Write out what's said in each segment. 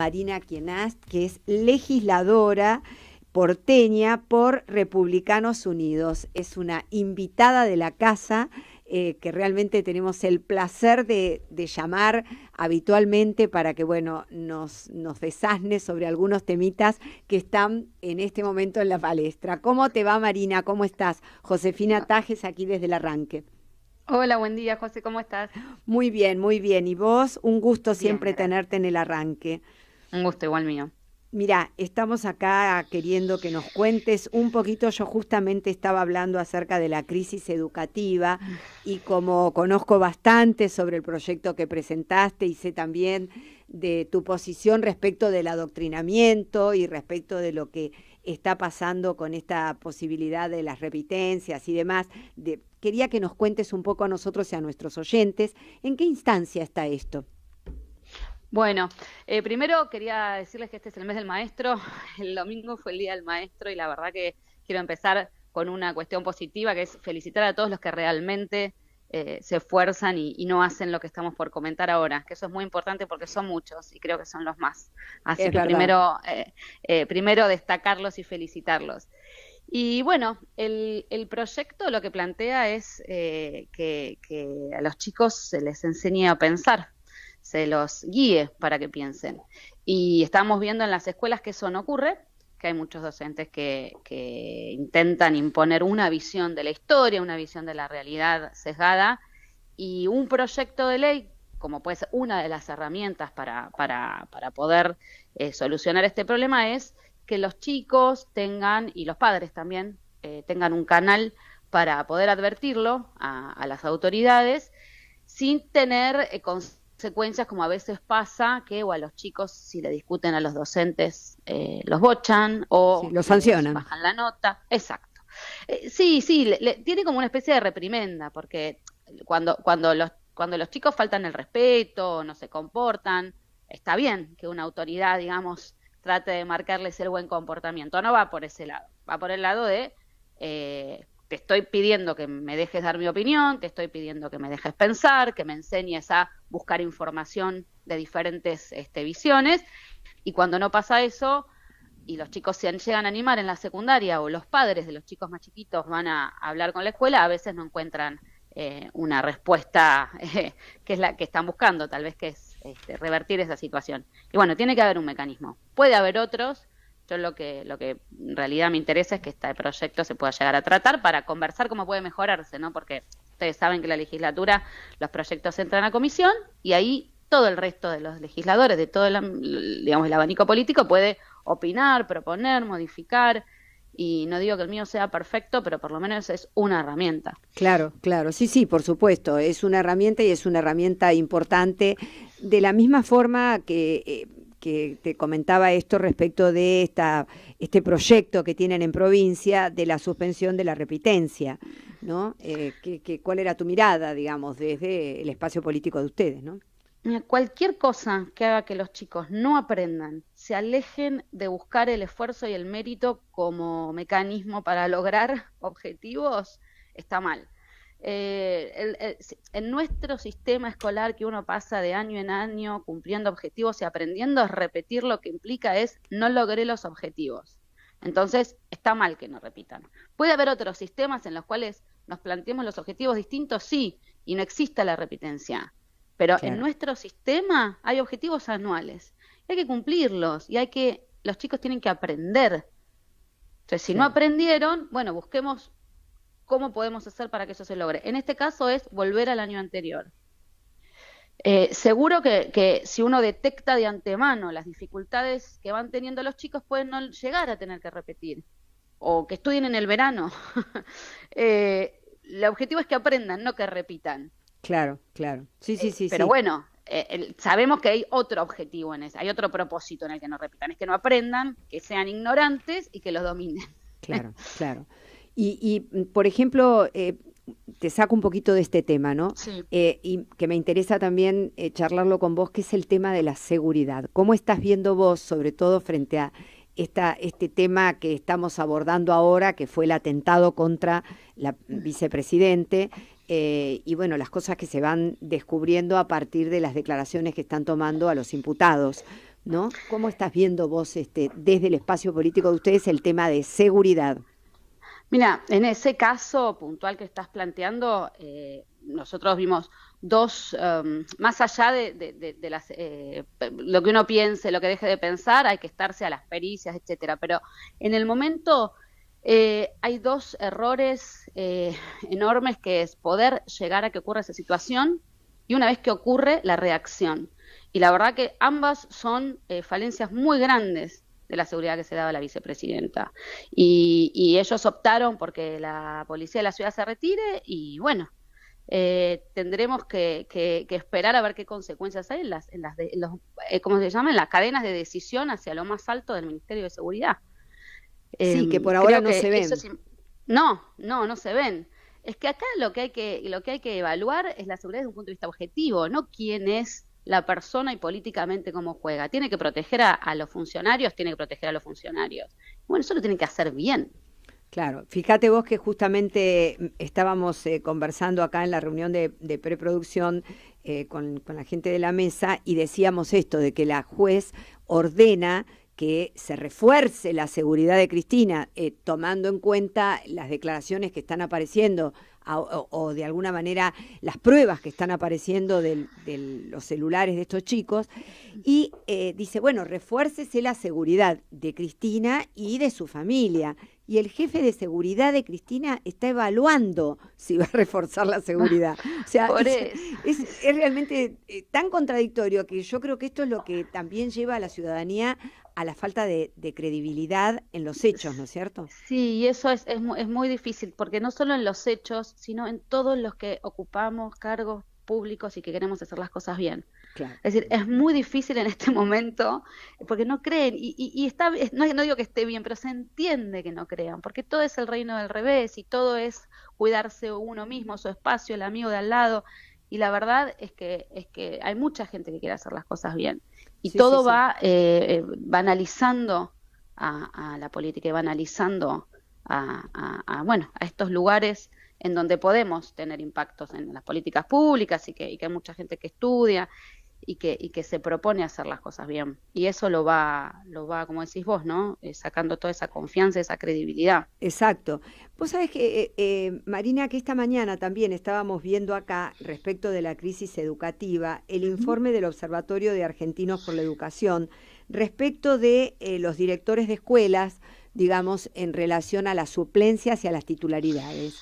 Marina Quienast, que es legisladora porteña por Republicanos Unidos. Es una invitada de la casa eh, que realmente tenemos el placer de, llamar habitualmente para que, bueno, nos, nos desasne sobre algunos temitas que están en este momento en la palestra. ¿Cómo te va, Marina? ¿Cómo estás? Josefina Tajes, aquí desde el arranque. Hola, buen día, José, ¿cómo estás? Muy bien, muy bien. Y vos, un gusto siempre tenerte en el arranque. Un gusto igual mío. Mira, estamos acá queriendo que nos cuentes un poquito, yo justamente estaba hablando acerca de la crisis educativa y como conozco bastante sobre el proyecto que presentaste y sé también de tu posición respecto del adoctrinamiento y respecto de lo que está pasando con esta posibilidad de las repitencias y demás, quería que nos cuentes un poco a nosotros y a nuestros oyentes en qué instancia está esto. Bueno, eh, primero quería decirles que este es el mes del maestro. El domingo fue el día del maestro y la verdad que quiero empezar con una cuestión positiva, que es felicitar a todos los que realmente eh, se esfuerzan y, no hacen lo que estamos por comentar ahora, que eso es muy importante porque son muchos y creo que son los más. Así que primero, eh, primero destacarlos y felicitarlos. Y bueno, el, proyecto lo que plantea es que, a los chicos se les enseñe a pensar, se los guíe para que piensen. Y estamos viendo en las escuelas que eso no ocurre, que hay muchos docentes que, que intentan imponer una visión de la historia, una visión de la realidad sesgada, y un proyecto de ley, como puede ser una de las herramientas para, para, poder eh, solucionar este problema, es que los chicos tengan, y los padres también, eh, tengan un canal para poder advertirlo a, las autoridades sin tener eh, Consecuencias como a veces pasa, que o a los chicos si le discuten a los docentes eh, los bochan o los Bajan la nota, exacto. Eh, sí, sí, tiene como una especie de reprimenda, porque cuando, cuando, los, cuando los chicos faltan el respeto, no se comportan, está bien que una autoridad, digamos, trate de marcarles el buen comportamiento, no va por ese lado, va por el lado de... Eh, te estoy pidiendo que me dejes dar mi opinión, te estoy pidiendo que me dejes pensar, que me enseñes a buscar información de diferentes este, visiones. Y cuando no pasa eso, y los chicos se llegan a animar en la secundaria o los padres de los chicos más chiquitos van a hablar con la escuela, a veces no encuentran eh, una respuesta eh, que es la que están buscando, tal vez que es este, revertir esa situación. Y bueno, tiene que haber un mecanismo. Puede haber otros, yo lo que, lo que en realidad me interesa es que este proyecto se pueda llegar a tratar para conversar cómo puede mejorarse, ¿no? Porque ustedes saben que la legislatura, los proyectos entran a comisión y ahí todo el resto de los legisladores, de todo el, digamos, el abanico político puede opinar, proponer, modificar, y no digo que el mío sea perfecto, pero por lo menos es una herramienta. Claro, claro, sí, sí, por supuesto, es una herramienta y es una herramienta importante. De la misma forma que eh, que te comentaba esto respecto de esta, este proyecto que tienen en provincia de la suspensión de la repitencia, ¿no? Eh, que, ¿Cuál era tu mirada, digamos, desde el espacio político de ustedes, ¿no? Cualquier cosa que haga que los chicos no aprendan, se alejen de buscar el esfuerzo y el mérito como mecanismo para lograr objetivos, está mal. Eh, en nuestro sistema escolar que uno pasa de año en año cumpliendo objetivos y aprendiendo, repetir lo que implica es no logré los objetivos. Entonces, está mal que no repitan. ¿Puede haber otros sistemas en los cuales nos planteemos los objetivos distintos? Sí, y no exista la repitencia. Pero en nuestro sistema hay objetivos anuales. hay que cumplirlos y hay que, los chicos tienen que aprender. Entonces, si no aprendieron, bueno, busquemos cómo podemos hacer para que eso se logre. En este caso es volver al año anterior. Eh, seguro que, si uno detecta de antemano las dificultades que van teniendo los chicos, pueden no llegar a tener que repetir o que estudien en el verano. Eh, el objetivo es que aprendan, no que repitan. Claro, claro. Sí, sí, eh, sí. pero bueno, sabemos que hay otro objetivo en eso, hay otro propósito en el que no repitan, es que no aprendan, que sean ignorantes y que los dominen. claro, claro. Y, mm, por ejemplo, eh, te saco un poquito de este tema, ¿no? Eh, y que me interesa también eh, charlarlo con vos, que es el tema de la seguridad. ¿Cómo estás viendo vos, sobre todo frente a esta, este tema que estamos abordando ahora, que fue el atentado contra la vicepresidente, y bueno, las cosas que se van descubriendo a partir de las declaraciones que están tomando a los imputados? ¿No? ¿Cómo estás viendo vos este, desde el espacio político de ustedes el tema de seguridad? Mira, en ese caso puntual que estás planteando, eh, nosotros vimos dos, em, más allá de, eh, lo que uno piense, lo que deje de pensar, hay que estarse a las pericias, etcétera. Pero en el momento eh, hay dos errores enormes que es poder llegar a que ocurra esa situación y una vez que ocurre la reacción. Y la verdad que ambas son falencias muy grandes de la seguridad que se daba la vicepresidenta. Y, ellos optaron porque la policía de la ciudad se retire y bueno, eh, tendremos que, esperar a ver qué consecuencias hay en las, en las, eh, se llama? las cadenas de decisión hacia lo más alto del Ministerio de Seguridad. sí, em, que por ahora no se ven. no, no, no se ven. Es que acá lo que hay que lo que hay que evaluar es la seguridad desde un punto de vista objetivo, no quién es la persona y políticamente cómo juega. Tiene que proteger a, los funcionarios, tiene que proteger a los funcionarios. Bueno, eso lo tiene que hacer bien. Claro, fíjate vos que justamente mm, estábamos eh, conversando acá en la reunión de, preproducción eh, con, con la gente de la mesa y decíamos esto, de que la juez ordena que se refuerce la seguridad de Cristina, eh, tomando en cuenta las declaraciones que están apareciendo o, de alguna manera las pruebas que están apareciendo de los celulares de estos chicos. Y eh, dice, bueno, refuércese la seguridad de Cristina y de su familia. Y el jefe de seguridad de Cristina está evaluando si va a reforzar la seguridad. O sea, es, realmente eh, tan contradictorio que yo creo que esto es lo que también lleva a la ciudadanía a la falta de, credibilidad en los hechos, ¿no es cierto? Sí, y eso es, es, muy difícil, porque no solo en los hechos, sino en todos los que ocupamos cargos públicos y que queremos hacer las cosas bien. Claro. Es decir, es muy difícil en este momento, porque no creen, y, está, no, no digo que esté bien, pero se entiende que no crean, porque todo es el reino del revés y todo es cuidarse uno mismo, su espacio, el amigo de al lado. Y la verdad es que, es que hay mucha gente que quiere hacer las cosas bien. Y todo va, eh, eh, va, analizando a, la política y va analizando a, a, bueno, a estos lugares en donde podemos tener impactos en las políticas públicas que, y que hay mucha gente que estudia y que, se propone hacer las cosas bien. Y eso lo va, lo va, como decís vos, ¿no? Eh, sacando toda esa confianza, esa credibilidad. Exacto. Vos sabés que, eh, eh, Marina, que esta mañana también estábamos viendo acá, respecto de la crisis educativa, el informe del Observatorio de Argentinos por la Educación, respecto de los directores de escuelas, digamos, en relación a las suplencias y a las titularidades.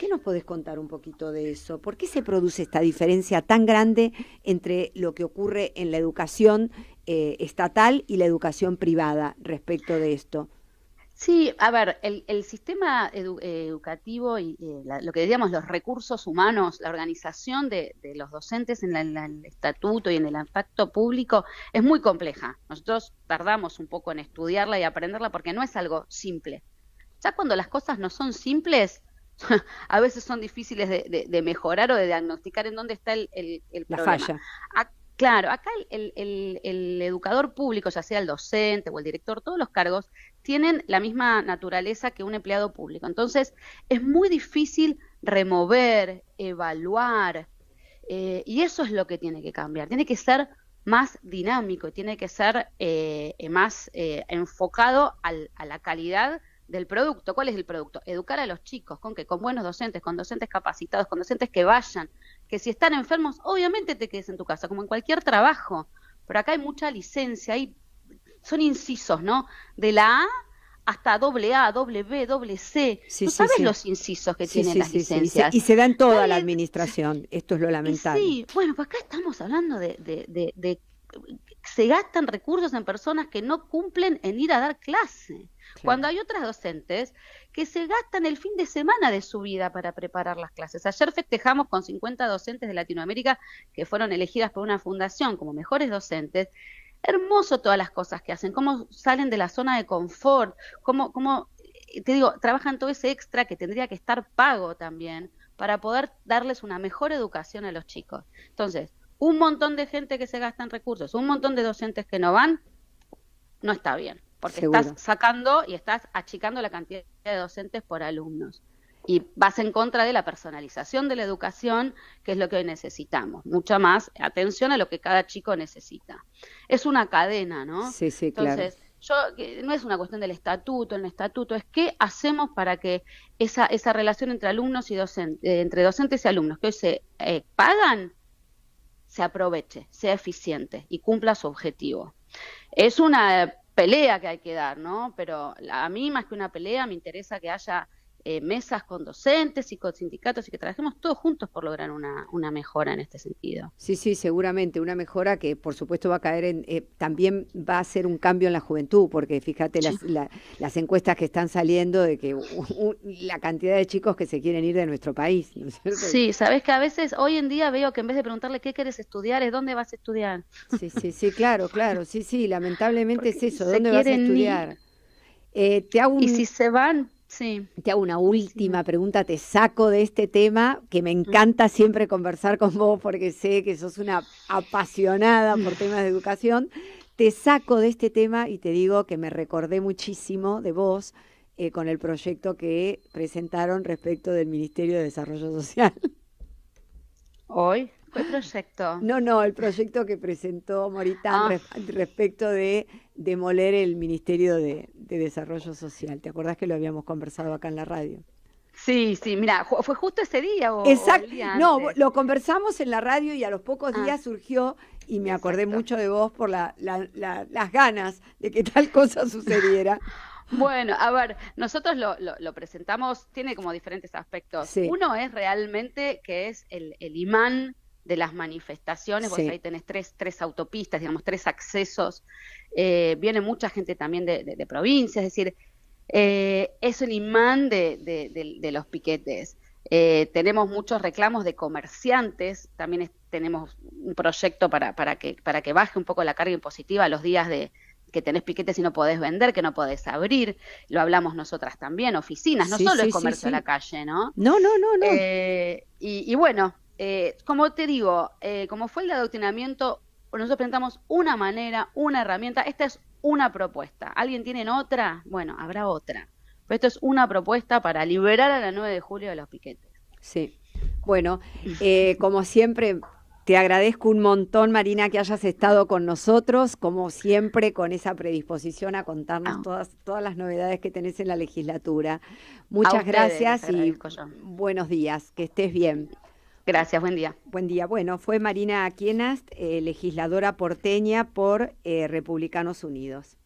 ¿Qué nos podés contar un poquito de eso? ¿Por qué se produce esta diferencia tan grande entre lo que ocurre en la educación eh, estatal y la educación privada respecto de esto? Sí, a ver, el, sistema eh, educativo y eh, lo que decíamos, los recursos humanos, la organización de, los docentes en, el estatuto y en el impacto público es muy compleja. Nosotros tardamos un poco en estudiarla y aprenderla porque no es algo simple. Ya cuando las cosas no son simples, a veces son difíciles de, mejorar o de diagnosticar en dónde está el, problema. La falla. claro, acá el, educador público, ya sea el docente o el director, todos los cargos tienen la misma naturaleza que un empleado público. Entonces, es muy difícil remover, evaluar, eh, y eso es lo que tiene que cambiar. Tiene que ser más dinámico, tiene que ser eh, más eh, enfocado a la calidad del producto. ¿Cuál es el producto? Educar a los chicos, con que con buenos docentes, con docentes capacitados, con docentes que vayan, que si están enfermos, obviamente te quedes en tu casa, como en cualquier trabajo. Pero acá hay mucha licencia, hay, son incisos, ¿no? De la A hasta doble A, doble B, doble C. ¿Tú sabes los incisos que tienen las licencias? Y se dan toda la administración, esto es lo lamentable. sí, bueno, pues acá estamos hablando de, de, de se gastan recursos en personas que no cumplen en ir a dar clase. Cuando hay otras docentes que se gastan el fin de semana de su vida para preparar las clases. Ayer festejamos con 50 docentes de Latinoamérica que fueron elegidas por una fundación como mejores docentes. Hermoso todas las cosas que hacen, cómo salen de la zona de confort, cómo eh, te digo, trabajan todo ese extra que tendría que estar pago también para poder darles una mejor educación a los chicos. Entonces, un montón de gente que se gasta en recursos, un montón de docentes que no van, no está bien porque estás sacando y estás achicando la cantidad de docentes por alumnos. Y vas en contra de la personalización de la educación, que es lo que hoy necesitamos. Mucha más atención a lo que cada chico necesita. Es una cadena, ¿no? Sí, sí, Entonces, Yo, no es una cuestión del estatuto, el estatuto, es qué hacemos para que esa, esa relación entre alumnos y docentes, eh, entre docentes y alumnos que hoy se eh, pagan, se aproveche, sea eficiente y cumpla su objetivo. Es una pelea que hay que dar, ¿no? Pero a mí más que una pelea me interesa que haya eh, mesas con docentes y con sindicatos y que trabajemos todos juntos por lograr una, mejora en este sentido. Sí, sí, seguramente, una mejora que por supuesto va a caer en, eh, también va a ser un cambio en la juventud, porque fíjate las, las encuestas que están saliendo de que la cantidad de chicos que se quieren ir de nuestro país. ¿no es cierto? Sí, sabes que a veces hoy en día veo que en vez de preguntarle qué quieres estudiar, es dónde vas a estudiar. Sí, sí, sí, claro, claro, sí, sí, lamentablemente es eso, dónde vas a estudiar. Eh, te hago Y si se van te hago una última pregunta, te saco de este tema, que me mm. encanta siempre conversar con vos porque sé que sos una apasionada por temas de educación. Te saco de este tema y te digo que me recordé muchísimo de vos eh, con el proyecto que presentaron respecto del Ministerio de Desarrollo Social. Hoy proyecto? No, no, el proyecto que presentó Moritán ah. respecto de demoler el Ministerio de, Desarrollo Social. ¿Te acordás que lo habíamos conversado acá en la radio? Sí, sí, mira, fue justo ese día. O, Exacto. no, lo conversamos en la radio y a los pocos ah. días surgió y me acordé mucho de vos por las ganas de que tal cosa sucediera. Bueno, a ver, nosotros lo, presentamos, tiene como diferentes aspectos. Uno es realmente que es el imán de las manifestaciones, vos ahí tenés tres, tres autopistas, digamos, tres accesos, eh, viene mucha gente también de, provincias, es decir, eh, es el imán de, los piquetes. Eh, tenemos muchos reclamos de comerciantes, también tenemos un proyecto para, que, para que baje un poco la carga impositiva los días de, que tenés piquetes y no podés vender, que no podés abrir, lo hablamos nosotras también, oficinas, no solo es comercio en la calle, ¿no? No, no, no, no. y, bueno, eh, como te digo, eh, como fue el de adoctrinamiento, nosotros presentamos una manera, una herramienta, esta es una propuesta. ¿Alguien tiene otra? Bueno, habrá otra. Pero esto es una propuesta para liberar a la 9 de julio de los piquetes. Sí. Bueno, eh, como siempre, te agradezco un montón, Marina, que hayas estado con nosotros, como siempre, con esa predisposición a contarnos ah. todas, las novedades que tenés en la legislatura. Muchas gracias y buenos días, que estés bien. Gracias, buen día. Buen día. Bueno, fue Marina Aquienast, eh, legisladora porteña por eh, Republicanos Unidos.